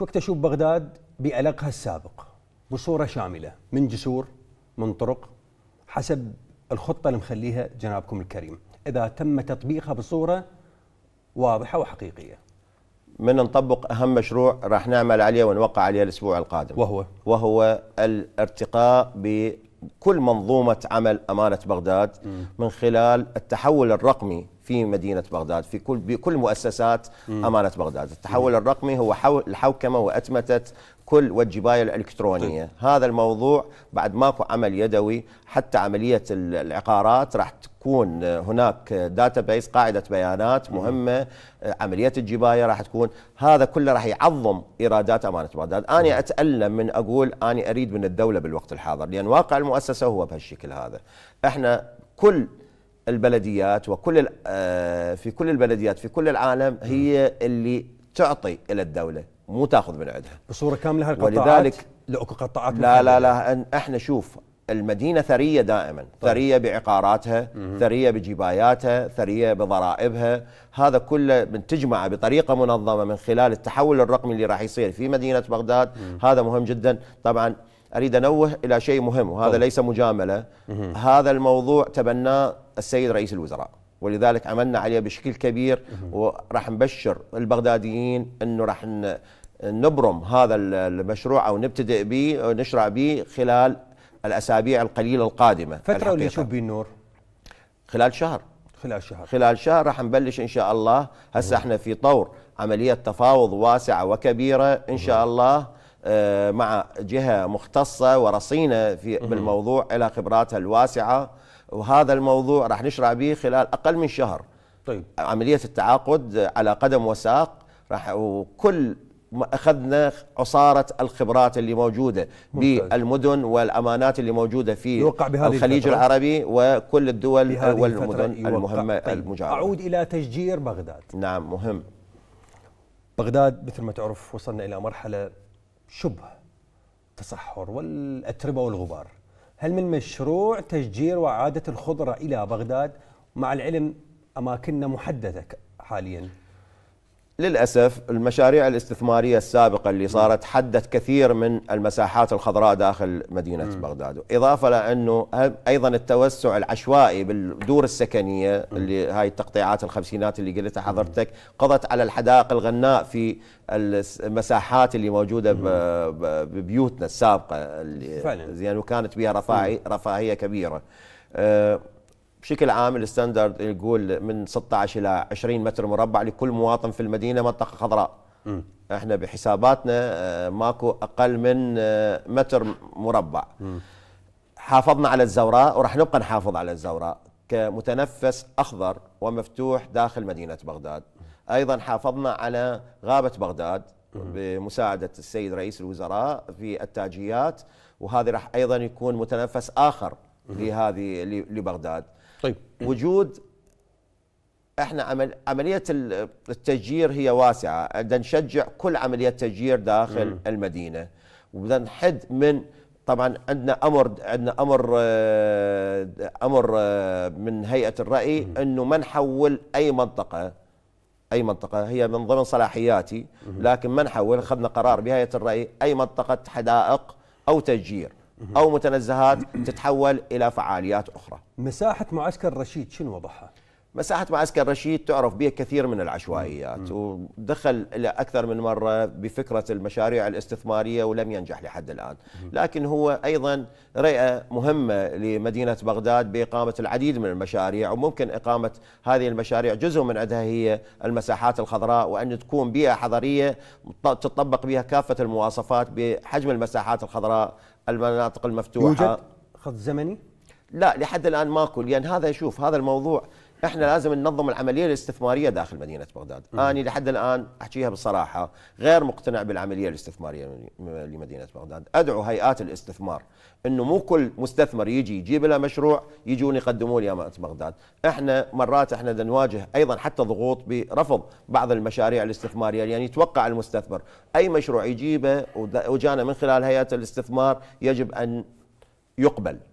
شو وقت اشوف بغداد بألقها السابق بصوره شامله من جسور من طرق حسب الخطه اللي مخليها جنابكم الكريم اذا تم تطبيقها بصوره واضحه وحقيقيه. من نطبق اهم مشروع راح نعمل عليه ونوقع عليه الاسبوع القادم. وهو وهو الارتقاء بكل منظومه عمل امانه بغداد م. من خلال التحول الرقمي في مدينه بغداد في كل بكل مؤسسات امانه بغداد التحول الرقمي هو الحوكمه واتمتت كل والجبايه الالكترونيه طيب. هذا الموضوع بعد ماكو عمل يدوي حتى عمليه العقارات راح تكون هناك داتا بيس قاعده بيانات مهمه عمليه الجبايه راح تكون هذا كله راح يعظم ايرادات امانه بغداد انا اتالم من اقول انا اريد من الدوله بالوقت الحاضر لان واقع المؤسسه هو بهالشكل هذا احنا كل البلديات وكل آه، في كل البلديات في كل العالم هي اللي تعطي الى الدوله مو تاخذ من عندها بصوره كامله هالقطاعات ولذلك لاكو قطاعات لا لا لا احنا شوف المدينة ثرية دائما طيب. ثرية بعقاراتها مم. ثرية بجباياتها ثرية بضرائبها هذا كله من تجمع بطريقة منظمة من خلال التحول الرقمي اللي راح يصير في مدينة بغداد مم. هذا مهم جدا طبعا اريد انوه الى شيء مهم وهذا ليس مجامله مهم. هذا الموضوع تبناه السيد رئيس الوزراء ولذلك عملنا عليه بشكل كبير وراح نبشر البغداديين انه راح نبرم هذا المشروع او نبتدئ به ونشرع به خلال الاسابيع القليله القادمه فتره اللي يشوف به النور خلال شهر خلال شهر خلال شهر راح نبلش ان شاء الله هسه احنا في طور عمليه تفاوض واسعه وكبيره ان شاء الله آه، مع جهة مختصة ورصينة في بالموضوع إلى خبراتها الواسعة وهذا الموضوع راح نشرع به خلال أقل من شهر طيب. عملية التعاقد على قدم وساق راح وكل اخذنا عصاره الخبرات اللي موجوده بالمدن والامانات اللي موجوده في الخليج الفترة. العربي وكل الدول والمدن المهمه طيب. المجاوره اعود الى تشجير بغداد نعم مهم بغداد مثل ما تعرف وصلنا الى مرحله شبه تصحر والأتربة والغبار هل من مشروع تشجير وعادة الخضرة إلى بغداد مع العلم أماكننا محددة حالياً؟ للأسف المشاريع الاستثمارية السابقة اللي صارت حدت كثير من المساحات الخضراء داخل مدينة م. بغداد إضافة لأنه أيضا التوسع العشوائي بالدور السكنية اللي هاي التقطيعات الخمسينات اللي قلتها حضرتك قضت على الحدائق الغناء في المساحات اللي موجودة ببيوتنا السابقة اللي زين وكانت بها رفاهية كبيرة آه، بشكل عام الستاندرد يقول من 16 الى 20 متر مربع لكل مواطن في المدينه منطقه خضراء م. احنا بحساباتنا آه، ماكو اقل من آه، متر مربع م. حافظنا على الزوراء وراح نبقى نحافظ على الزوراء كمتنفس اخضر ومفتوح داخل مدينه بغداد ايضا حافظنا على غابه بغداد بمساعده السيد رئيس الوزراء في التاجيات وهذا راح ايضا يكون متنفس اخر لهذه لبغداد طيب وجود احنا عمل عمليه التجير هي واسعه، بدنا نشجع كل عمليه تجير داخل مم. المدينه وبدنا نحد من طبعا عندنا امر عندنا امر آه، امر آه، من هيئه الراي انه ما نحول اي منطقه اي منطقه هي من ضمن صلاحياتي لكن ما نحول اخذنا قرار بهيئه الراي اي منطقه حدائق او تجير او متنزهات تتحول الى فعاليات اخرى. مساحه معسكر رشيد شنو وضعها؟ مساحة معسكر رشيد تعرف بها كثير من العشوائيات ودخل إلى أكثر من مرة بفكرة المشاريع الاستثمارية ولم ينجح لحد الآن لكن هو أيضا رئة مهمة لمدينة بغداد بإقامة العديد من المشاريع وممكن إقامة هذه المشاريع جزء من عندها هي المساحات الخضراء وأن تكون بيئة حضرية تطبق بها كافة المواصفات بحجم المساحات الخضراء المناطق المفتوحه يوجد خط زمني؟ لا لحد الان ماكو لان هذا شوف هذا الموضوع احنا لازم ننظم العمليه الاستثماريه داخل مدينه بغداد م. انا لحد الان احكيها بصراحه غير مقتنع بالعمليه الاستثماريه لمدينه بغداد ادعو هيئات الاستثمار انه مو كل مستثمر يجي يجيب له مشروع يجون يقدموا لي امانه بغداد احنا مرات احنا نواجه ايضا حتى ضغوط برفض بعض المشاريع الاستثماريه يعني يتوقع المستثمر اي مشروع يجيبه وجانا من خلال هيئه الاستثمار يجب ان يقبل